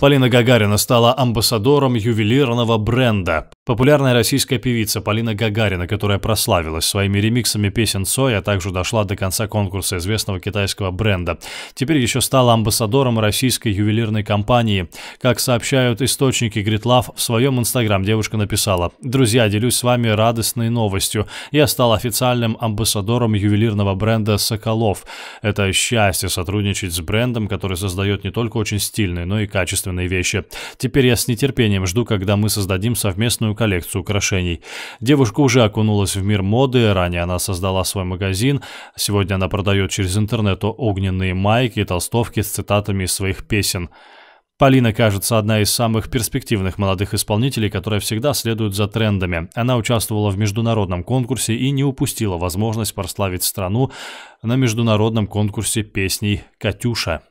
Полина Гагарина стала амбассадором ювелирного бренда. Популярная российская певица Полина Гагарина, которая прославилась своими ремиксами песен Цоя, а также дошла до конца конкурса известного китайского бренда. Теперь еще стала амбассадором российской ювелирной компании. Как сообщают источники Гритлав, в своем инстаграм девушка написала «Друзья, делюсь с вами радостной новостью. Я стала официальным амбассадором ювелирного бренда «Соколов». Это счастье сотрудничать с брендом, который создает не только очень стильные, но и качественные качественные вещи. Теперь я с нетерпением жду, когда мы создадим совместную коллекцию украшений. Девушка уже окунулась в мир моды, ранее она создала свой магазин. Сегодня она продает через интернет огненные майки и толстовки с цитатами из своих песен. Полина, кажется, одна из самых перспективных молодых исполнителей, которая всегда следует за трендами. Она участвовала в международном конкурсе и не упустила возможность прославить страну на международном конкурсе песней «Катюша».